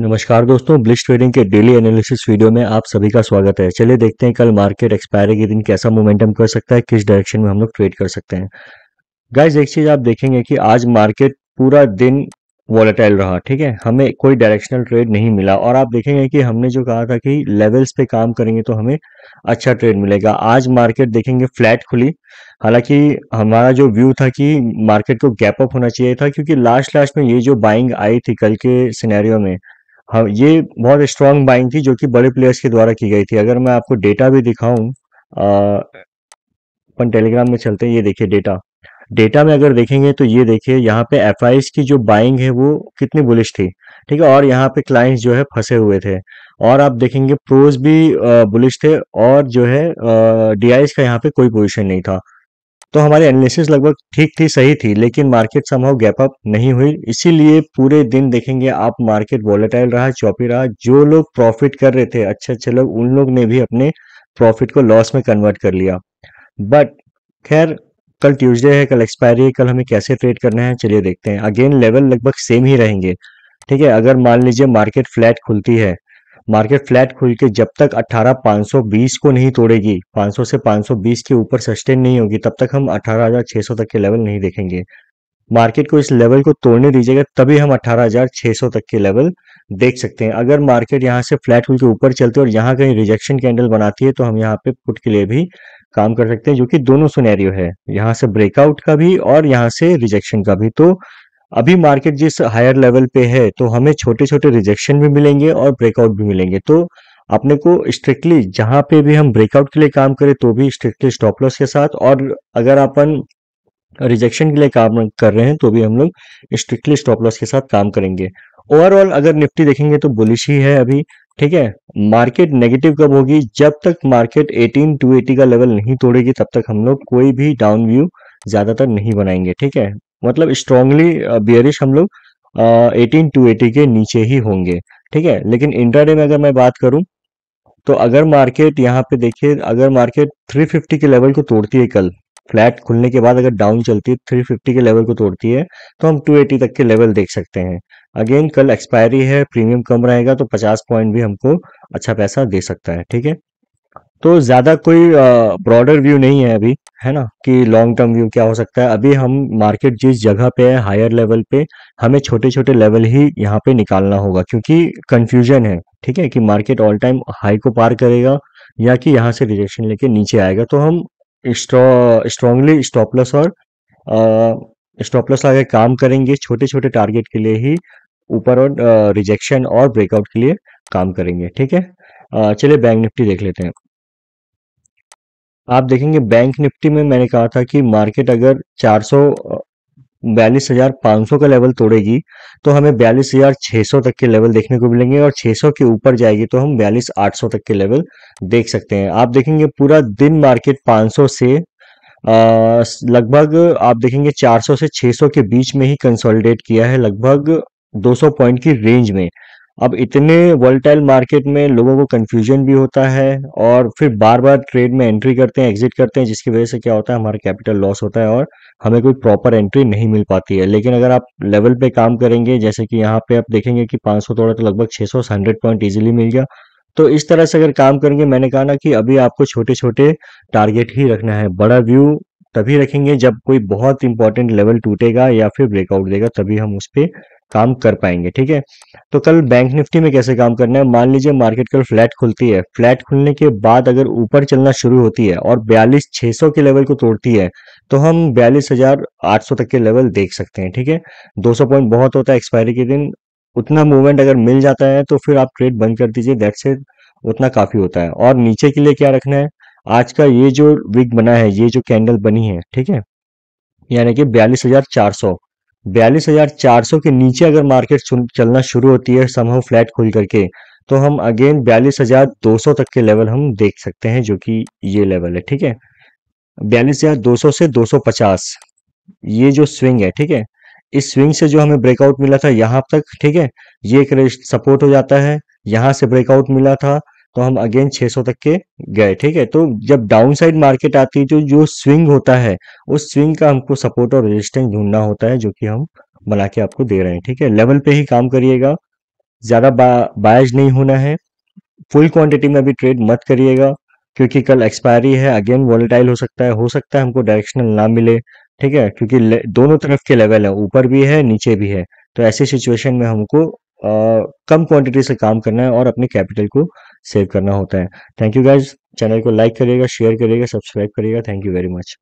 नमस्कार दोस्तों bullish trading के डेली एनालिसिस वीडियो में आप सभी का स्वागत है चलिए देखते हैं कल मार्केट एक्सपायरी के दिन कैसा मोमेंटम कर सकता है किस डायरेक्शन में हम लोग ट्रेड कर सकते हैं गाइज एक चीज आप देखेंगे कि आज मार्केट पूरा दिन वॉलेटाइल रहा ठीक है हमें कोई डायरेक्शनल ट्रेड नहीं मिला और आप देखेंगे कि हमने जो कहा था कि लेवल्स पे काम करेंगे तो हमें अच्छा ट्रेड मिलेगा आज मार्केट देखेंगे फ्लैट खुली हालांकि हमारा जो व्यू था कि मार्केट को गैप अप होना चाहिए था क्योंकि लास्ट लास्ट में ये जो बाइंग आई थी कल के सिनेरियो में हम हाँ, ये बहुत स्ट्रांग बाइंग थी जो कि बड़े प्लेयर्स के द्वारा की गई थी अगर मैं आपको डेटा भी दिखाऊं अपन टेलीग्राम में चलते हैं ये देखिए डेटा डेटा में अगर देखेंगे तो ये देखिए यहाँ पे एफ की जो बाइंग है वो कितनी बुलिश थी ठीक है और यहाँ पे क्लाइंट्स जो है फंसे हुए थे और आप देखेंगे प्रोज भी बुलिश थे और जो है डी का यहाँ पे कोई पोजिशन नहीं था तो हमारी एनालिसिस लगभग ठीक थी सही थी लेकिन मार्केट संभव गैप अप नहीं हुई इसीलिए पूरे दिन देखेंगे आप मार्केट वॉलेटाइल रहा चौपी रहा जो लोग प्रॉफिट कर रहे थे अच्छे अच्छे लोग उन लोग ने भी अपने प्रॉफिट को लॉस में कन्वर्ट कर लिया बट खैर कल ट्यूजडे है कल एक्सपायरी है कल हमें कैसे ट्रेड करना है चलिए देखते हैं अगेन लेवल लगभग सेम ही रहेंगे ठीक है अगर मान लीजिए मार्केट फ्लैट खुलती है मार्केट फ्लैट खुल के जब तक 18,520 को नहीं तोड़ेगी 500 से 520 के ऊपर सस्टेन नहीं होगी तब तक हम 18,600 तक के लेवल नहीं देखेंगे मार्केट को इस लेवल को तोड़ने दीजिएगा तभी हम 18,600 तक के लेवल देख सकते हैं अगर मार्केट यहाँ से फ्लैट खुल के ऊपर चलते और यहाँ कहीं रिजेक्शन कैंडल बनाती है तो हम यहाँ पे पुट के लिए भी काम कर सकते हैं जो कि दोनों सुनैरियो है यहाँ से ब्रेकआउट का भी और यहाँ से रिजेक्शन का भी तो अभी मार्केट जिस हायर लेवल पे है तो हमें छोटे छोटे रिजेक्शन भी मिलेंगे और ब्रेकआउट भी मिलेंगे तो अपने को स्ट्रिक्टली जहां पे भी हम ब्रेकआउट के लिए काम करें तो भी स्ट्रिक्टली स्टॉप लॉस के साथ और अगर अपन रिजेक्शन के लिए काम कर रहे हैं तो भी हम लोग स्ट्रिक्टली स्टॉप लॉस के साथ काम करेंगे ओवरऑल अगर निफ्टी देखेंगे तो बुलिश ही है अभी ठीक है मार्केट नेगेटिव कब होगी जब तक मार्केट 18 टू एटी का लेवल नहीं तोड़ेगी तब तक हम लोग कोई भी डाउन व्यू ज्यादातर नहीं बनाएंगे ठीक है मतलब स्ट्रांगली बियरिश uh, हम लोग एटीन टू एटी के नीचे ही होंगे ठीक है लेकिन इंट्राडे में अगर मैं बात करूं तो अगर मार्केट यहाँ पे देखिए अगर मार्केट 350 के लेवल को तोड़ती है कल फ्लैट खुलने के बाद अगर डाउन चलती है 350 के लेवल को तोड़ती है तो हम 280 तक के लेवल देख सकते हैं अगेन कल एक्सपायरी है प्रीमियम कम रहेगा तो 50 पॉइंट भी हमको अच्छा पैसा दे सकता है ठीक है तो ज़्यादा कोई ब्रॉडर व्यू नहीं है अभी है ना कि लॉन्ग टर्म व्यू क्या हो सकता है अभी हम मार्केट जिस जगह पे है हायर लेवल पे हमें छोटे छोटे लेवल ही यहाँ पे निकालना होगा क्योंकि कंफ्यूजन है ठीक है कि मार्केट ऑल टाइम हाई को पार करेगा या कि यहाँ से रिजेक्शन लेके नीचे आएगा तो हम स्ट्रांगली स्टॉपलस और स्टॉपलस आगे काम करेंगे छोटे छोटे टारगेट के लिए ही ऊपर और रिजेक्शन और ब्रेकआउट के लिए काम करेंगे ठीक है चलिए बैंक निफ्टी देख लेते हैं आप देखेंगे बैंक निफ्टी में मैंने कहा था कि मार्केट अगर चार बयालीस हजार पांच सौ का लेवल तोड़ेगी तो हमें बयालीस हजार छः सौ तक के लेवल देखने को मिलेंगे और छः सौ के ऊपर जाएगी तो हम बयालीस आठ सौ तक के लेवल देख सकते हैं आप देखेंगे पूरा दिन मार्केट पांच सौ से लगभग आप देखेंगे 400 से 600 के बीच में ही कंसोलिडेट किया है लगभग 200 पॉइंट की रेंज में अब इतने वॉलटाइल मार्केट में लोगों को कन्फ्यूजन भी होता है और फिर बार बार ट्रेड में एंट्री करते हैं एग्जिट करते हैं जिसकी वजह से क्या होता है हमारा कैपिटल लॉस होता है और हमें कोई प्रॉपर एंट्री नहीं मिल पाती है लेकिन अगर आप लेवल पे काम करेंगे जैसे कि यहाँ पे आप देखेंगे कि 500 सौ थोड़ा तो लगभग 600 सौ हंड्रेड पॉइंट ईजिली मिल गया तो इस तरह से अगर काम करेंगे मैंने कहा ना कि अभी आपको छोटे छोटे टारगेट ही रखना है बड़ा व्यू तभी रखेंगे जब कोई बहुत इंपॉर्टेंट लेवल टूटेगा या फिर ब्रेकआउट देगा तभी हम उस पर काम कर पाएंगे ठीक है तो कल बैंक निफ्टी में कैसे काम करना है मान लीजिए मार्केट कल फ्लैट खुलती है फ्लैट खुलने के बाद अगर ऊपर चलना शुरू होती है और बयालीस छह सौ के लेवल को तोड़ती है तो हम बयालीस हजार आठ सौ तक के लेवल देख सकते हैं ठीक है दो सौ पॉइंट बहुत होता है एक्सपायरी के दिन उतना मूवमेंट अगर मिल जाता है तो फिर आप ट्रेड बंद कर दीजिए दैट से उतना काफी होता है और नीचे के लिए क्या रखना है आज का ये जो विग बना है ये जो कैंडल बनी है ठीक है यानी कि बयालीस हजार चार सौ बयालीस हजार चार सौ के नीचे अगर मार्केट चलना शुरू होती है समहाउ फ्लैट खुल करके तो हम अगेन बयालीस हजार दो सौ तक के लेवल हम देख सकते हैं जो कि ये लेवल है ठीक है बयालीस हजार दो से दो सौ पचास ये जो स्विंग है ठीक है इस स्विंग से जो हमें ब्रेकआउट मिला था यहां तक ठीक है ये एक सपोर्ट हो जाता है यहां से ब्रेकआउट मिला था तो हम अगेन 600 तक के गए ठीक है तो जब डाउन साइड मार्केट आती है जो जो स्विंग होता है उस स्विंग का हमको सपोर्ट और रेजिस्टेंस ढूंढना होता है जो कि हम बना के आपको दे रहे हैं ठीक है लेवल पे ही काम करिएगा ज़्यादा बायज नहीं होना है फुल क्वांटिटी में अभी ट्रेड मत करिएगा क्योंकि कल एक्सपायरी है अगेन वॉलेटाइल हो सकता है हो सकता है हमको डायरेक्शनल ना मिले ठीक है क्योंकि दोनों तरफ के लेवल है ऊपर भी है नीचे भी है तो ऐसी सिचुएशन में हमको कम क्वांटिटी से काम करना है और अपने कैपिटल को सेव करना होता है थैंक यू गाइज चैनल को लाइक करिएगा शेयर करिएगा सब्सक्राइब करिएगा थैंक यू वेरी मच